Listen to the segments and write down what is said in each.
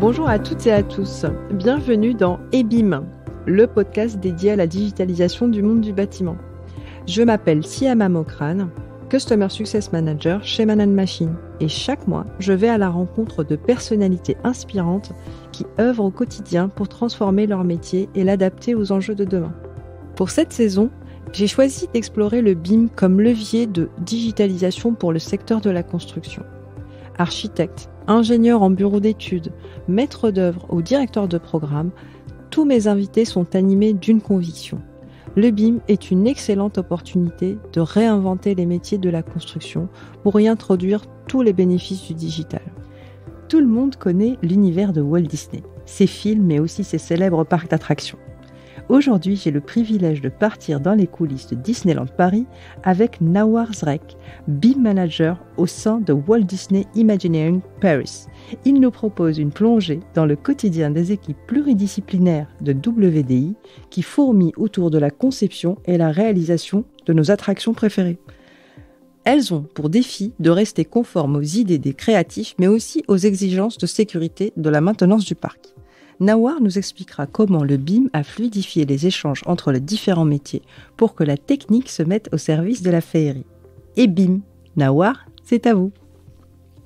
Bonjour à toutes et à tous. Bienvenue dans EBIM, le podcast dédié à la digitalisation du monde du bâtiment. Je m'appelle Siama Mokran, Customer Success Manager chez Manan Machine et chaque mois, je vais à la rencontre de personnalités inspirantes qui œuvrent au quotidien pour transformer leur métier et l'adapter aux enjeux de demain. Pour cette saison, j'ai choisi d'explorer le BIM comme levier de digitalisation pour le secteur de la construction. Architecte, ingénieur en bureau d'études, maître d'œuvre ou directeur de programme, tous mes invités sont animés d'une conviction. Le BIM est une excellente opportunité de réinventer les métiers de la construction pour y introduire tous les bénéfices du digital. Tout le monde connaît l'univers de Walt Disney, ses films mais aussi ses célèbres parcs d'attractions. Aujourd'hui, j'ai le privilège de partir dans les coulisses de Disneyland Paris avec Nawar Zrek, BIM Manager au sein de Walt Disney Imagineering Paris. Il nous propose une plongée dans le quotidien des équipes pluridisciplinaires de WDI qui fourmillent autour de la conception et la réalisation de nos attractions préférées. Elles ont pour défi de rester conformes aux idées des créatifs mais aussi aux exigences de sécurité de la maintenance du parc. Nawar nous expliquera comment le BIM a fluidifié les échanges entre les différents métiers pour que la technique se mette au service de la féerie. Et BIM, Nawar, c'est à vous.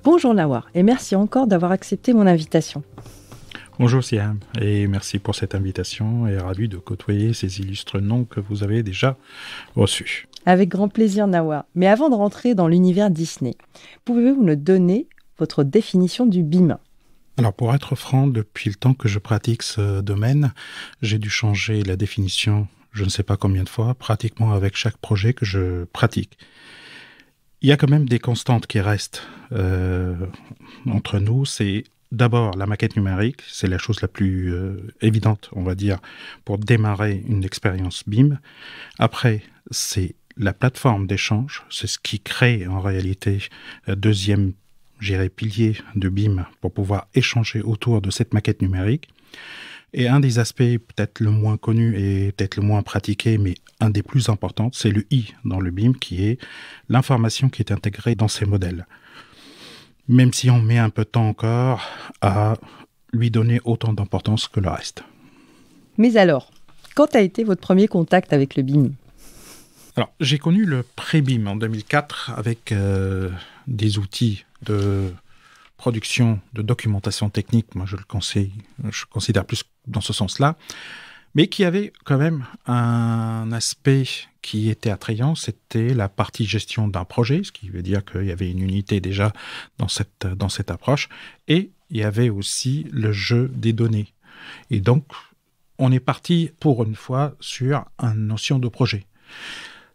Bonjour Nawar et merci encore d'avoir accepté mon invitation. Bonjour Siam et merci pour cette invitation et ravi de côtoyer ces illustres noms que vous avez déjà reçus. Avec grand plaisir Nawar. Mais avant de rentrer dans l'univers Disney, pouvez-vous nous donner votre définition du BIM alors pour être franc, depuis le temps que je pratique ce domaine, j'ai dû changer la définition je ne sais pas combien de fois, pratiquement avec chaque projet que je pratique. Il y a quand même des constantes qui restent euh, entre nous. C'est d'abord la maquette numérique, c'est la chose la plus euh, évidente, on va dire, pour démarrer une expérience BIM. Après, c'est la plateforme d'échange, c'est ce qui crée en réalité la deuxième j'irai pilier de BIM pour pouvoir échanger autour de cette maquette numérique. Et un des aspects peut-être le moins connu et peut-être le moins pratiqué, mais un des plus importants, c'est le I dans le BIM, qui est l'information qui est intégrée dans ces modèles. Même si on met un peu de temps encore à lui donner autant d'importance que le reste. Mais alors, quand a été votre premier contact avec le BIM alors, j'ai connu le pré-BIM en 2004 avec euh, des outils de production de documentation technique, moi je le conseille, je considère plus dans ce sens-là, mais qui avait quand même un aspect qui était attrayant, c'était la partie gestion d'un projet, ce qui veut dire qu'il y avait une unité déjà dans cette, dans cette approche, et il y avait aussi le jeu des données. Et donc, on est parti pour une fois sur une notion de projet.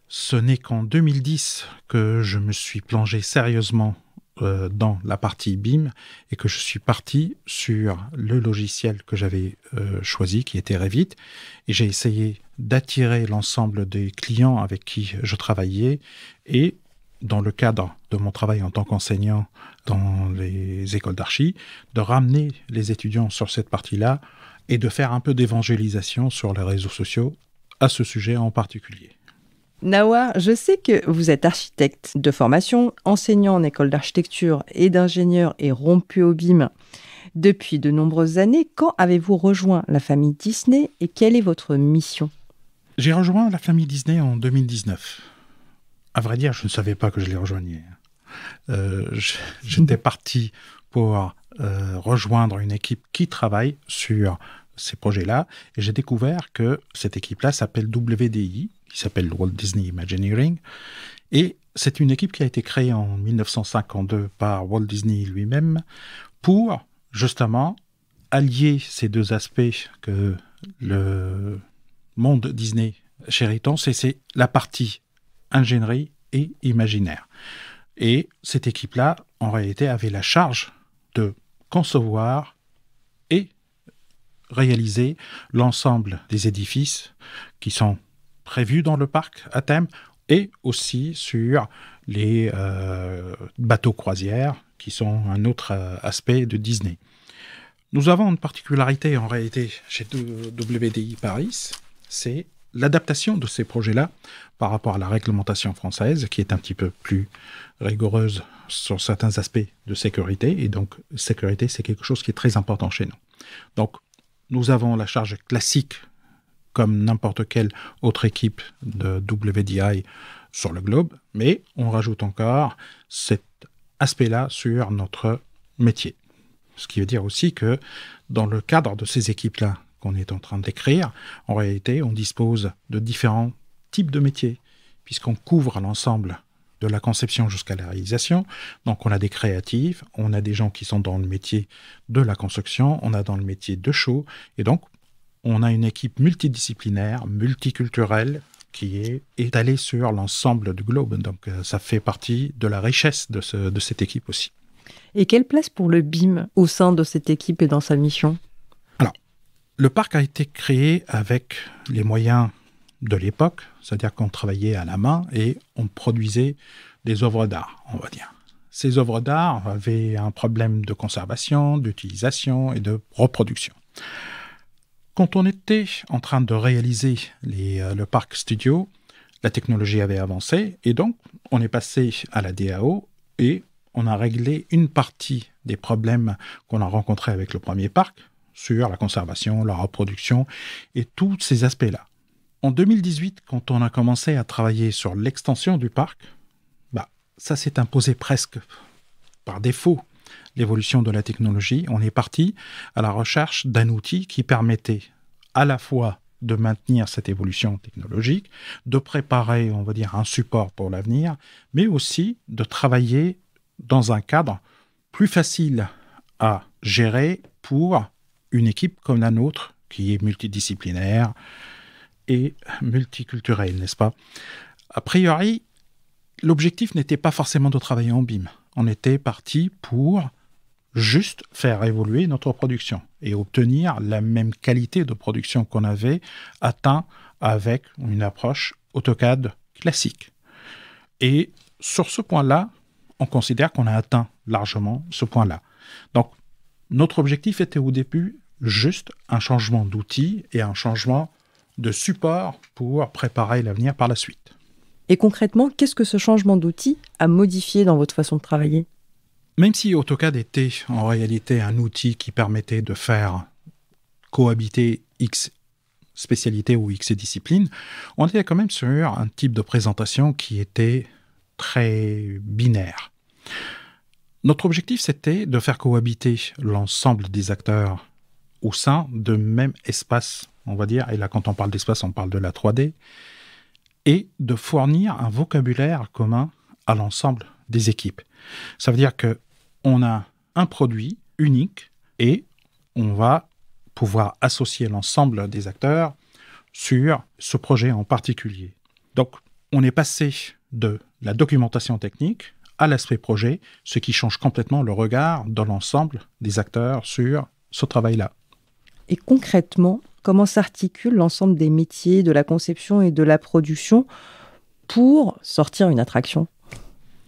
Ce n'est qu'en 2010 que je me suis plongé sérieusement euh, dans la partie BIM et que je suis parti sur le logiciel que j'avais euh, choisi, qui était Revit, et j'ai essayé d'attirer l'ensemble des clients avec qui je travaillais et dans le cadre de mon travail en tant qu'enseignant dans les écoles d'archi, de ramener les étudiants sur cette partie-là et de faire un peu d'évangélisation sur les réseaux sociaux à ce sujet en particulier. Nawa, je sais que vous êtes architecte de formation, enseignant en école d'architecture et d'ingénieur et rompu au BIM depuis de nombreuses années. Quand avez-vous rejoint la famille Disney et quelle est votre mission J'ai rejoint la famille Disney en 2019. À vrai dire, je ne savais pas que je les rejoignais. Euh, j'étais parti pour euh, rejoindre une équipe qui travaille sur ces projets-là et j'ai découvert que cette équipe-là s'appelle WDI, qui s'appelle Walt Disney Imagineering. Et c'est une équipe qui a été créée en 1952 par Walt Disney lui-même pour justement allier ces deux aspects que le monde Disney chériton, c'est la partie ingénierie et imaginaire. Et cette équipe-là, en réalité, avait la charge de concevoir et réaliser l'ensemble des édifices qui sont vu dans le parc à thème et aussi sur les euh, bateaux croisières qui sont un autre euh, aspect de Disney. Nous avons une particularité en réalité chez WDI Paris, c'est l'adaptation de ces projets-là par rapport à la réglementation française, qui est un petit peu plus rigoureuse sur certains aspects de sécurité. Et donc, sécurité, c'est quelque chose qui est très important chez nous. Donc, nous avons la charge classique comme n'importe quelle autre équipe de WDI sur le globe, mais on rajoute encore cet aspect-là sur notre métier. Ce qui veut dire aussi que dans le cadre de ces équipes-là qu'on est en train d'écrire, en réalité, on dispose de différents types de métiers, puisqu'on couvre l'ensemble de la conception jusqu'à la réalisation. Donc on a des créatifs, on a des gens qui sont dans le métier de la construction, on a dans le métier de show, et donc on a une équipe multidisciplinaire, multiculturelle, qui est étalée sur l'ensemble du globe. Donc euh, ça fait partie de la richesse de, cette équipe aussi. Et quelle place pour le BIM au sein de cette équipe et dans sa mission Alors, le parc a été créé avec les moyens de l'époque, c'est-à-dire qu'on travaillait à la main et on produisait des œuvres d'art, on va dire. Ces œuvres d'art avaient un problème de conservation, d'utilisation et de reproduction. Quand on était en train de réaliser euh, le parc studio, la technologie avait avancé et donc on est passé à la DAO et on a réglé une partie des problèmes qu'on a rencontrés avec le premier parc sur la conservation, la reproduction et tous ces aspects-là. En 2018, quand on a commencé à travailler sur l'extension du parc, bah, ça s'est imposé presque par défaut l'évolution de la technologie, on est parti à la recherche d'un outil qui permettait à la fois de maintenir cette évolution technologique, de préparer, on va dire, un support pour l'avenir, mais aussi de travailler dans un cadre plus facile à gérer pour une équipe comme la nôtre, qui est multidisciplinaire et multiculturelle, n'est-ce pas A priori, l'objectif n'était pas forcément de travailler en BIM on était parti pour juste faire évoluer notre production et obtenir la même qualité de production qu'on avait atteint avec une approche AutoCAD classique. Et sur ce point-là, on considère qu'on a atteint largement ce point-là. Donc, notre objectif était au début juste un changement d'outil et un changement de support pour préparer l'avenir par la suite. Et concrètement, qu'est-ce que ce changement d'outil a modifié dans votre façon de travailler Même si AutoCAD était en réalité un outil qui permettait de faire cohabiter X spécialités ou X disciplines, on était quand même sur un type de présentation qui était très binaire. Notre objectif, c'était de faire cohabiter l'ensemble des acteurs au sein de même espace, on va dire. Et là, quand on parle d'espace, on parle de la 3D, et de fournir un vocabulaire commun à l'ensemble des équipes. Ça veut dire que on a un produit unique et on va pouvoir associer l'ensemble des acteurs sur ce projet en particulier. Donc, on est passé de la documentation technique à l'aspect projet, ce qui change complètement le regard de l'ensemble des acteurs sur ce travail-là. Et concrètement, comment s'articule l'ensemble des métiers de la conception et de la production pour sortir une attraction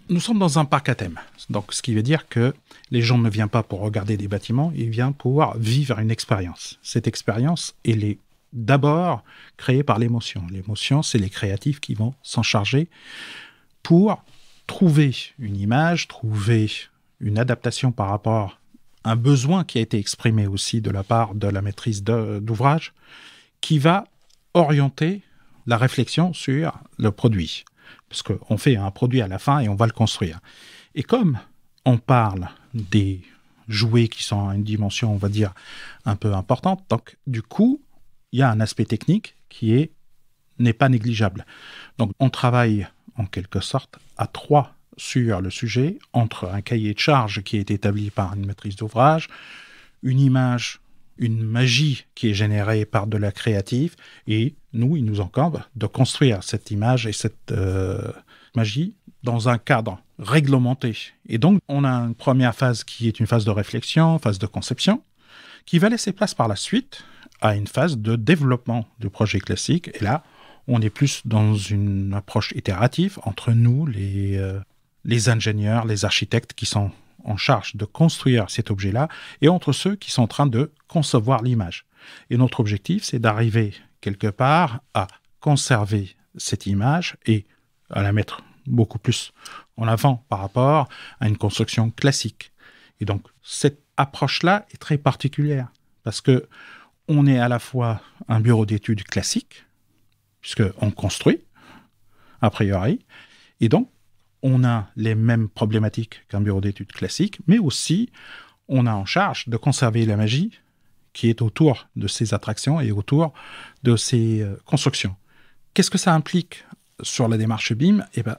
Nous sommes dans un parc à thème, donc ce qui veut dire que les gens ne viennent pas pour regarder des bâtiments, ils viennent pour vivre une expérience. Cette expérience, elle est d'abord créée par l'émotion. L'émotion, c'est les créatifs qui vont s'en charger pour trouver une image, trouver une adaptation par rapport un besoin qui a été exprimé aussi de la part de la maîtrise d'ouvrage, qui va orienter la réflexion sur le produit. Parce qu'on fait un produit à la fin et on va le construire. Et comme on parle des jouets qui sont à une dimension, on va dire, un peu importante, donc du coup, il y a un aspect technique qui est n'est pas négligeable. Donc on travaille en quelque sorte à trois sur le sujet entre un cahier de charge qui est établi par une maîtrise d'ouvrage, une image, une magie qui est générée par de la créative, et nous, il nous incombe de construire cette image et cette euh, magie dans un cadre réglementé. Et donc, on a une première phase qui est une phase de réflexion, phase de conception, qui va laisser place par la suite à une phase de développement du projet classique. Et là, on est plus dans une approche itérative entre nous, les euh, les ingénieurs, les architectes qui sont en charge de construire cet objet-là et entre ceux qui sont en train de concevoir l'image. Et notre objectif, c'est d'arriver quelque part à conserver cette image et à la mettre beaucoup plus en avant par rapport à une construction classique. Et donc cette approche-là est très particulière parce que on est à la fois un bureau d'études classique puisque on construit a priori et donc on a les mêmes problématiques qu'un bureau d'études classique, mais aussi on a en charge de conserver la magie qui est autour de ces attractions et autour de ces euh, constructions. Qu'est-ce que ça implique sur la démarche BIM eh ben,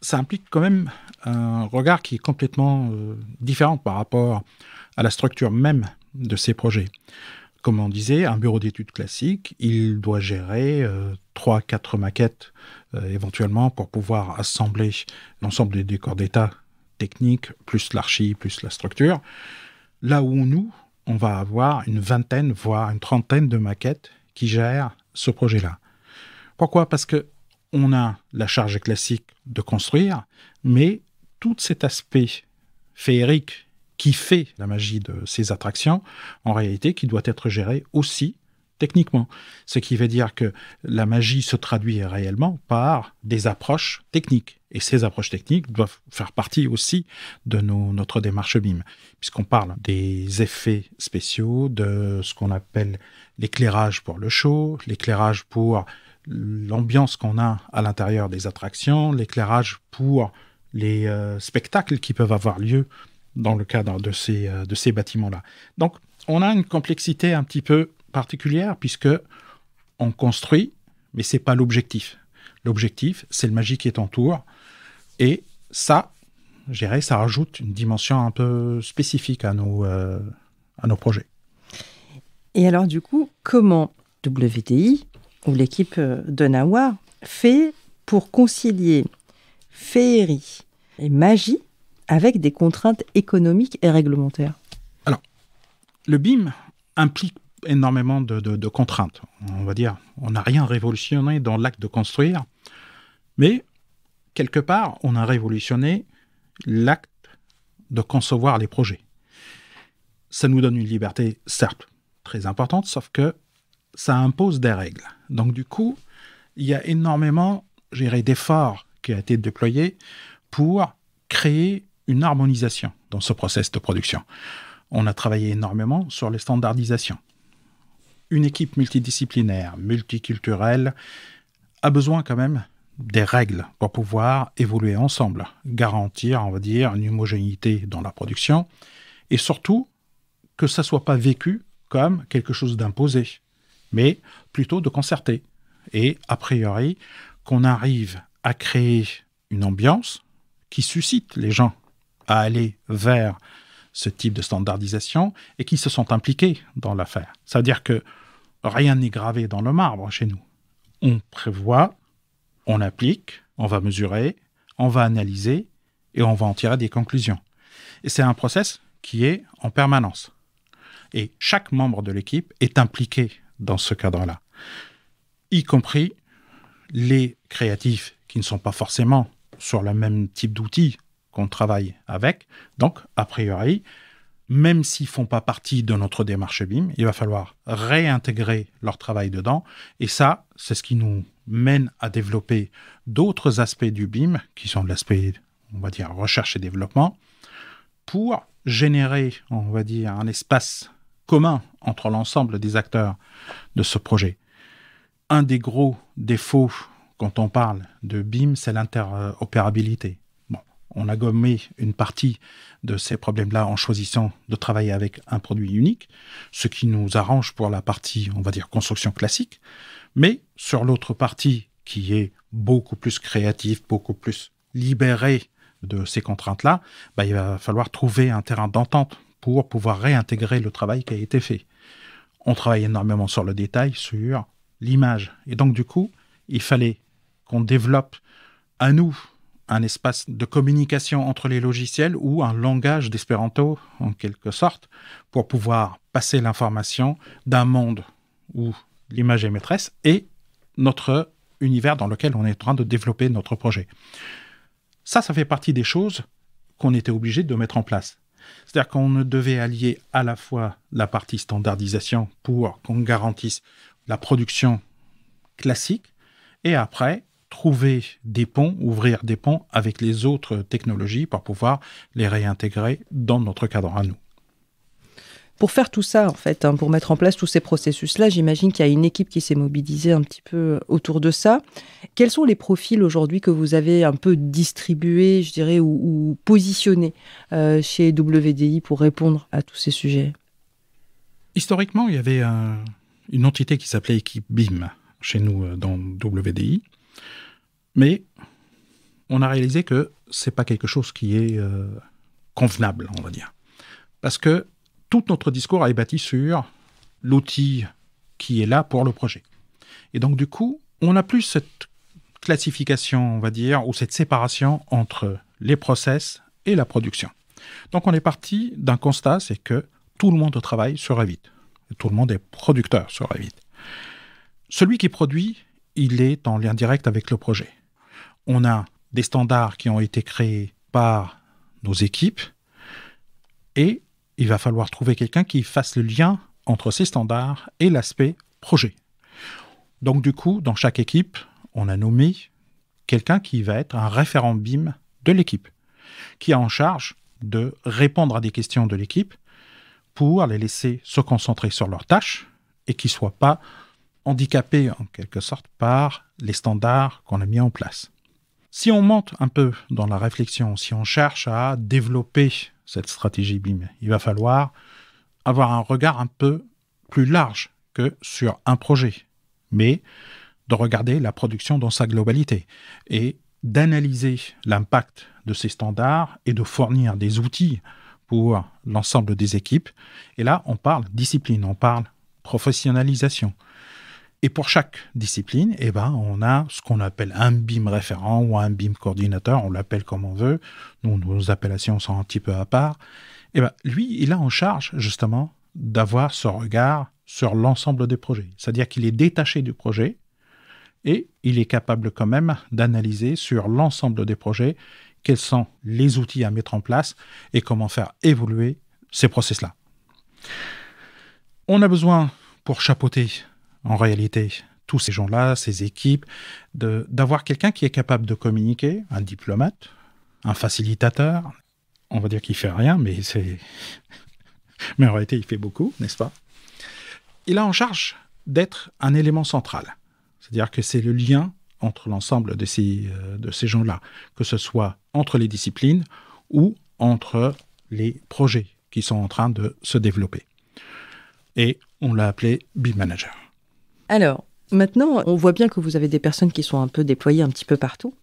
Ça implique quand même un regard qui est complètement euh, différent par rapport à la structure même de ces projets comme on disait, un bureau d'études classique, il doit gérer euh, trois, 4 quatre maquettes euh, éventuellement pour pouvoir assembler l'ensemble des décors d'état techniques, plus l'archi, plus la structure. Là où nous, on va avoir une vingtaine, voire une trentaine de maquettes qui gèrent ce projet-là. Pourquoi Parce que on a la charge classique de construire, mais tout cet aspect féerique qui fait la magie de ces attractions, en réalité, qui doit être gérée aussi techniquement. Ce qui veut dire que la magie se traduit réellement par des approches techniques. Et ces approches techniques doivent faire partie aussi de notre démarche BIM, puisqu'on parle des effets spéciaux, de ce qu'on appelle l'éclairage pour le show, l'éclairage pour l'ambiance qu'on a à l'intérieur des attractions, l'éclairage pour les euh, spectacles qui peuvent avoir lieu dans le cadre de ces, euh, de ces bâtiments-là. Donc, on a une complexité un petit peu particulière puisque on construit, mais c'est pas l'objectif. L'objectif, c'est le magie qui est entoure. Et ça, je ça rajoute une dimension un peu spécifique à nos, euh, à nos projets. Et alors, du coup, comment WTI ou l'équipe euh, de Nawa fait pour concilier féerie et magie avec des contraintes économiques et réglementaires Alors, le BIM implique énormément de, contraintes. On va dire, on n'a rien révolutionné dans l'acte de construire, mais quelque part, on a révolutionné l'acte de concevoir les projets. Ça nous donne une liberté, certes, très importante, sauf que ça impose des règles. Donc du coup, il y a énormément, d'efforts qui a été déployé pour créer une harmonisation dans ce process de production. On a travaillé énormément sur les standardisations. Une équipe multidisciplinaire, multiculturelle, a besoin quand même des règles pour pouvoir évoluer ensemble, garantir, on va dire, une homogénéité dans la production, et surtout que ça ne soit pas vécu comme quelque chose d'imposé, mais plutôt de concerté. Et a priori, qu'on arrive à créer une ambiance qui suscite les gens à aller vers ce type de standardisation et qui se sont impliqués dans l'affaire. C'est-à-dire que rien n'est gravé dans le marbre chez nous. On prévoit, on applique, on va mesurer, on va analyser et on va en tirer des conclusions. Et c'est un process qui est en permanence. Et chaque membre de l'équipe est impliqué dans ce cadre-là, y compris les créatifs qui ne sont pas forcément sur le même type d'outils qu'on travaille avec. Donc, a priori, même s'ils font pas partie de notre démarche BIM, il va falloir réintégrer leur travail dedans. Et ça, c'est ce qui nous mène à développer d'autres aspects du BIM, qui sont l'aspect, on va dire, recherche et développement, pour générer, on va dire, un espace commun entre l'ensemble des acteurs de ce projet. Un des gros défauts quand on parle de BIM, c'est l'interopérabilité on a gommé une partie de ces problèmes-là en choisissant de travailler avec un produit unique, ce qui nous arrange pour la partie, on va dire, construction classique. Mais sur l'autre partie, qui est beaucoup plus créative, beaucoup plus libérée de ces contraintes-là, bah, il va falloir trouver un terrain d'entente pour pouvoir réintégrer le travail qui a été fait. On travaille énormément sur le détail, sur l'image. Et donc, du coup, il fallait qu'on développe à nous un espace de communication entre les logiciels ou un langage d'espéranto, en quelque sorte, pour pouvoir passer l'information d'un monde où l'image est maîtresse et notre univers dans lequel on est en train de développer notre projet. Ça, ça fait partie des choses qu'on était obligé de mettre en place. C'est-à-dire qu'on devait allier à la fois la partie standardisation pour qu'on garantisse la production classique et après trouver des ponts, ouvrir des ponts avec les autres technologies pour pouvoir les réintégrer dans notre cadre à nous. Pour faire tout ça, en fait, hein, pour mettre en place tous ces processus-là, j'imagine qu'il y a une équipe qui s'est mobilisée un petit peu euh, autour de ça. Quels sont les profils aujourd'hui que vous avez un peu distribués, je dirais, ou, positionnés euh, chez WDI pour répondre à tous ces sujets Historiquement, il y avait une entité qui s'appelait Équipe BIM chez nous euh, dans WDI, mais on a réalisé que c'est pas quelque chose qui est euh, convenable, on va dire. Parce que tout notre discours est bâti sur l'outil qui est là pour le projet. Et donc, du coup, on n'a plus cette classification, on va dire, ou cette séparation entre les process et la production. Donc, on est parti d'un constat, c'est que tout le monde au travaille sur Revit. Tout le monde est producteur sur Revit. Celui qui produit il est en lien direct avec le projet. On a des standards qui ont été créés par nos équipes et il va falloir trouver quelqu'un qui fasse le lien entre ces standards et l'aspect projet. Donc du coup, dans chaque équipe, on a nommé quelqu'un qui va être un référent BIM de l'équipe, qui est en charge de répondre à des questions de l'équipe pour les laisser se concentrer sur leurs tâches et qui ne soient pas handicapé en quelque sorte par les standards qu'on a mis en place. Si on monte un peu dans la réflexion, si on cherche à développer cette stratégie BIM, il va falloir avoir un regard un peu plus large que sur un projet, mais de regarder la production dans sa globalité et d'analyser l'impact de ces standards et de fournir des outils pour l'ensemble des équipes. Et là, on parle discipline, on parle professionnalisation, et pour chaque discipline, eh ben, on a ce qu'on appelle un BIM référent ou un BIM coordinateur, on l'appelle comme on veut, nous, nos appellations sont un petit peu à part. Eh ben, lui, il a en charge justement d'avoir ce regard sur l'ensemble des projets. C'est-à-dire qu'il est détaché du projet et il est capable quand même d'analyser sur l'ensemble des projets quels sont les outils à mettre en place et comment faire évoluer ces process-là. On a besoin, pour chapeauter en réalité, tous ces gens-là, ces équipes, d'avoir quelqu'un qui est capable de communiquer, un diplomate, un facilitateur. On va dire qu'il fait rien, mais c'est. mais en réalité, il fait beaucoup, n'est-ce pas Il a en charge d'être un élément central. C'est-à-dire que c'est le lien entre l'ensemble de ces, euh, de ces gens-là, que ce soit entre les disciplines ou entre les projets qui sont en train de se développer. Et on l'a appelé B-Manager. Alors, Maintenant, on voit bien que vous avez des personnes qui sont un peu déployées un petit peu partout.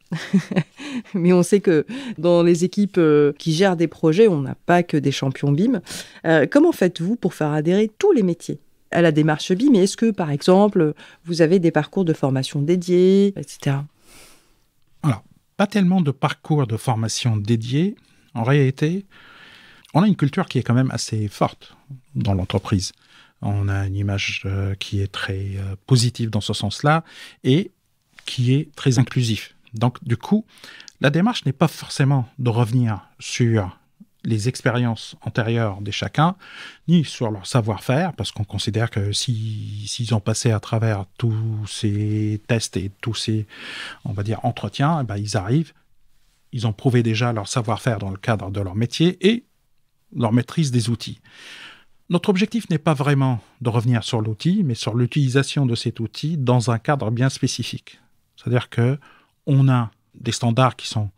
Mais on sait que dans les équipes euh, qui gèrent des projets, on n'a pas que des champions BIM. Euh, comment faites-vous pour faire adhérer tous les métiers à la démarche BIM Est-ce que, par exemple, vous avez des parcours de formation dédiés, etc. Alors, pas tellement de parcours de formation dédiés. En réalité, on a une culture qui est quand même assez forte dans l'entreprise. On a une image euh, qui est très euh, positive dans ce sens-là et qui est très inclusif. Donc, du coup, la démarche n'est pas forcément de revenir sur les expériences antérieures des chacun, ni sur leur savoir-faire, parce qu'on considère que s'ils si, ont passé à travers tous ces tests et tous ces, on va dire, entretiens, eh ben, ils arrivent, ils ont prouvé déjà leur savoir-faire dans le cadre de leur métier et leur maîtrise des outils. Notre objectif n'est pas vraiment de revenir sur l'outil, mais sur l'utilisation de cet outil dans un cadre bien spécifique. C'est-à-dire que on a des standards qui sont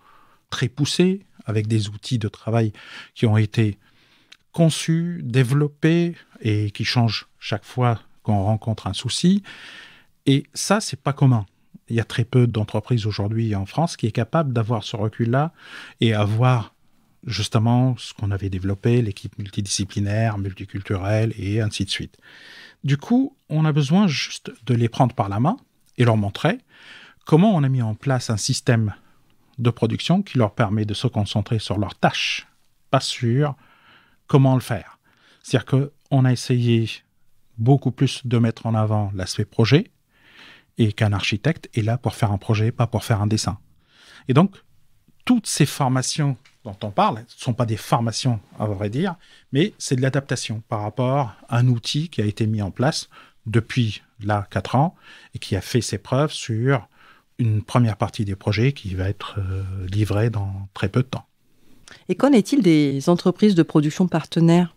très poussés, avec des outils de travail qui ont été conçus, développés et qui changent chaque fois qu'on rencontre un souci. Et ça, c'est pas commun. Il y a très peu d'entreprises aujourd'hui en France qui est capable d'avoir ce recul-là et avoir justement ce qu'on avait développé, l'équipe multidisciplinaire, multiculturelle et ainsi de suite. Du coup, on a besoin juste de les prendre par la main et leur montrer comment on a mis en place un système de production qui leur permet de se concentrer sur leurs tâches, pas sur comment le faire. C'est-à-dire qu'on a essayé beaucoup plus de mettre en avant l'aspect projet et qu'un architecte est là pour faire un projet, pas pour faire un dessin. Et donc, toutes ces formations dont on parle, ce ne sont pas des formations à vrai dire, mais c'est de l'adaptation par rapport à un outil qui a été mis en place depuis là quatre ans et qui a fait ses preuves sur une première partie des projets qui va être livré euh, livrée dans très peu de temps. Et qu'en est-il des entreprises de production partenaires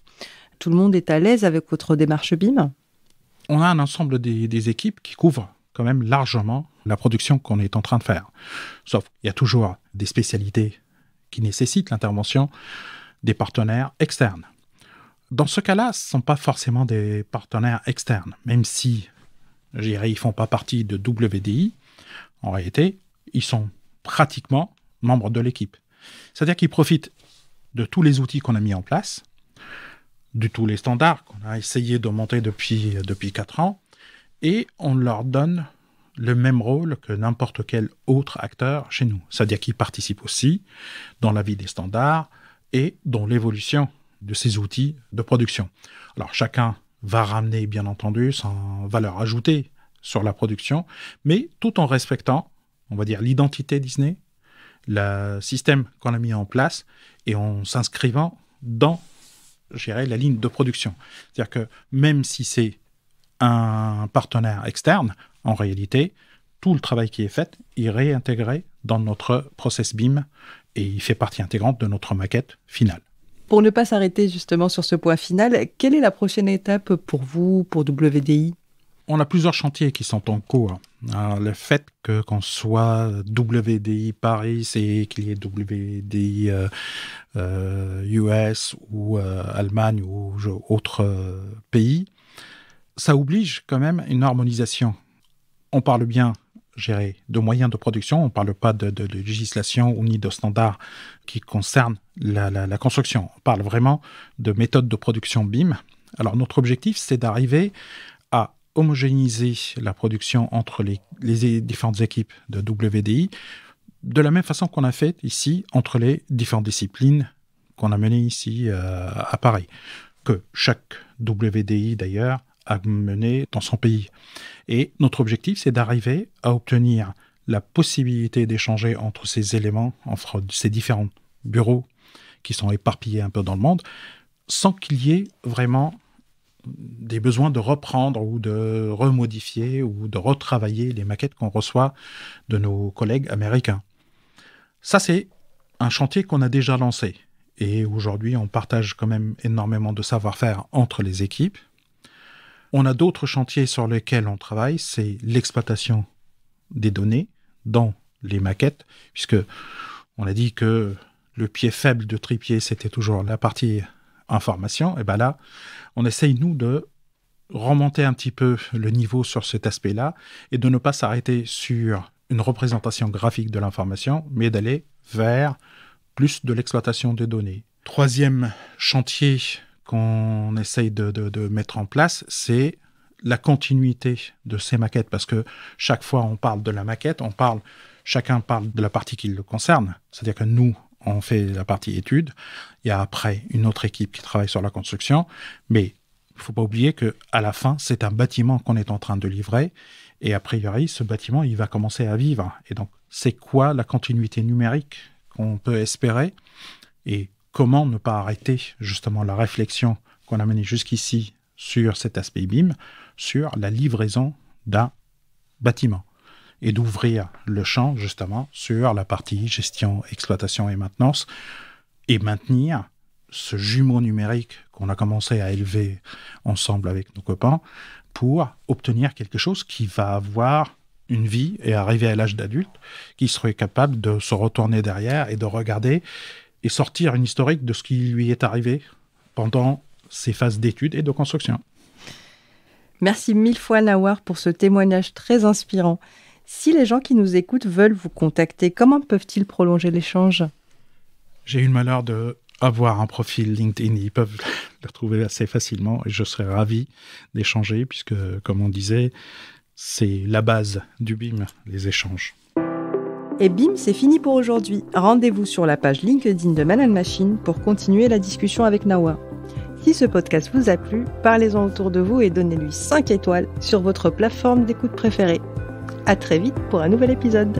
Tout le monde est à l'aise avec votre démarche BIM On a un ensemble des, des équipes qui couvrent quand même largement la production qu'on est en train de faire. Sauf qu'il y a toujours des spécialités qui nécessite l'intervention des partenaires externes. Dans ce cas-là, ce ne sont pas forcément des partenaires externes, même si, je ils ne font pas partie de WDI. En réalité, ils sont pratiquement membres de l'équipe. C'est-à-dire qu'ils profitent de tous les outils qu'on a mis en place, de tous les standards qu'on a essayé de monter depuis, depuis 4 ans, et on leur donne le même rôle que n'importe quel autre acteur chez nous. C'est-à-dire qu'il participe aussi dans la vie des standards et dans l'évolution de ces outils de production. Alors chacun va ramener, bien entendu, sa valeur ajoutée sur la production, mais tout en respectant, on va dire, l'identité Disney, le système qu'on a mis en place et en s'inscrivant dans, dirais, la ligne de production. C'est-à-dire que même si c'est un partenaire externe, en réalité, tout le travail qui est fait est réintégré dans notre process BIM et il fait partie intégrante de notre maquette finale. Pour ne pas s'arrêter justement sur ce point final, quelle est la prochaine étape pour vous, pour WDI On a plusieurs chantiers qui sont en cours. le fait que qu'on soit WDI Paris et qu'il y ait WDI US euh, euh, ou euh, Allemagne ou autre pays, ça oblige quand même une harmonisation on parle bien gérer de moyens de production. On ne parle pas de, législation ou ni de standards qui concernent la, construction. On parle vraiment de méthodes de production BIM. Alors notre objectif, c'est d'arriver à homogénéiser la production entre les, différentes équipes de WDI de la même façon qu'on a fait ici entre les différentes disciplines qu'on a menées ici euh, à Paris. Que chaque WDI d'ailleurs à mener dans son pays. Et notre objectif, c'est d'arriver à obtenir la possibilité d'échanger entre ces éléments, entre ces différents bureaux qui sont éparpillés un peu dans le monde, sans qu'il y ait vraiment des besoins de reprendre ou de remodifier ou de retravailler les maquettes qu'on reçoit de nos collègues américains. Ça, c'est un chantier qu'on a déjà lancé. Et aujourd'hui, on partage quand même énormément de savoir-faire entre les équipes. On a d'autres chantiers sur lesquels on travaille, c'est l'exploitation des données dans les maquettes, puisque on a dit que le pied faible de Tripier, c'était toujours la partie information. Et ben là, on essaye, nous, de remonter un petit peu le niveau sur cet aspect-là et de ne pas s'arrêter sur une représentation graphique de l'information, mais d'aller vers plus de l'exploitation des données. Troisième chantier qu'on essaye de, mettre en place, c'est la continuité de ces maquettes, parce que chaque fois on parle de la maquette, on parle, chacun parle de la partie qui le concerne. C'est-à-dire que nous, on fait la partie étude. Il y a après une autre équipe qui travaille sur la construction, mais il ne faut pas oublier que à la fin, c'est un bâtiment qu'on est en train de livrer, et a priori, ce bâtiment, il va commencer à vivre. Et donc, c'est quoi la continuité numérique qu'on peut espérer Et comment ne pas arrêter justement la réflexion qu'on a menée jusqu'ici sur cet aspect BIM, sur la livraison d'un bâtiment et d'ouvrir le champ justement sur la partie gestion, exploitation et maintenance et maintenir ce jumeau numérique qu'on a commencé à élever ensemble avec nos copains pour obtenir quelque chose qui va avoir une vie et arriver à l'âge d'adulte, qui serait capable de se retourner derrière et de regarder et sortir une historique de ce qui lui est arrivé pendant ses phases d'études et de construction. Merci mille fois Nawar pour ce témoignage très inspirant. Si les gens qui nous écoutent veulent vous contacter, comment peuvent-ils prolonger l'échange J'ai eu le malheur de avoir un profil LinkedIn, ils peuvent le retrouver assez facilement et je serais ravi d'échanger puisque, comme on disait, c'est la base du BIM, les échanges. Et bim, c'est fini pour aujourd'hui. Rendez-vous sur la page LinkedIn de Manan Machine pour continuer la discussion avec Nawa. Si ce podcast vous a plu, parlez-en autour de vous et donnez-lui 5 étoiles sur votre plateforme d'écoute préférée. À très vite pour un nouvel épisode.